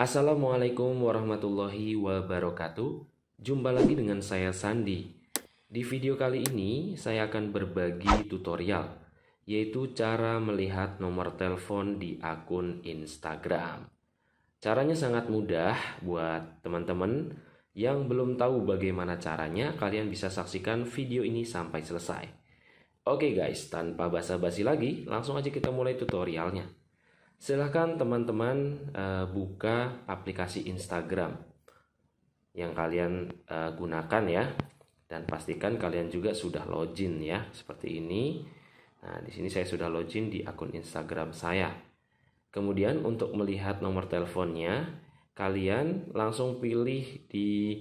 Assalamualaikum warahmatullahi wabarakatuh. Jumpa lagi dengan saya Sandi. Di video kali ini saya akan berbagi tutorial yaitu cara melihat nomor telepon di akun Instagram. Caranya sangat mudah buat teman-teman yang belum tahu bagaimana caranya, kalian bisa saksikan video ini sampai selesai. Oke guys, tanpa basa-basi lagi, langsung aja kita mulai tutorialnya. Silahkan teman-teman uh, buka aplikasi Instagram yang kalian uh, gunakan ya dan pastikan kalian juga sudah login ya seperti ini. Nah, di sini saya sudah login di akun Instagram saya. Kemudian untuk melihat nomor teleponnya, kalian langsung pilih di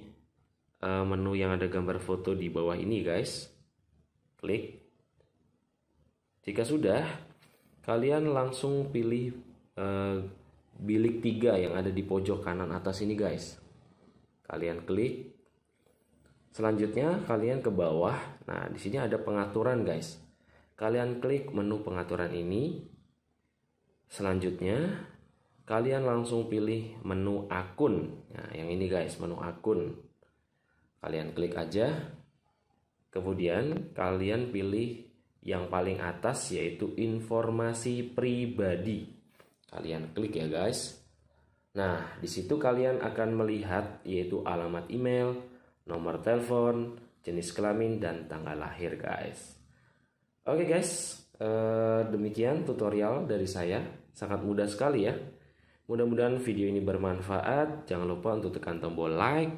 uh, menu yang ada gambar foto di bawah ini, guys. Klik. Jika sudah, kalian langsung pilih Eh, bilik tiga yang ada di pojok kanan atas ini guys kalian klik selanjutnya kalian ke bawah nah di sini ada pengaturan guys kalian klik menu pengaturan ini selanjutnya kalian langsung pilih menu akun nah yang ini guys menu akun kalian klik aja kemudian kalian pilih yang paling atas yaitu informasi pribadi Kalian klik ya guys. Nah, di situ kalian akan melihat yaitu alamat email, nomor telepon, jenis kelamin dan tanggal lahir guys. Oke guys, eh, demikian tutorial dari saya. Sangat mudah sekali ya. Mudah-mudahan video ini bermanfaat. Jangan lupa untuk tekan tombol like,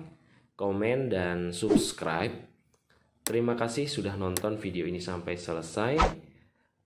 komen dan subscribe. Terima kasih sudah nonton video ini sampai selesai.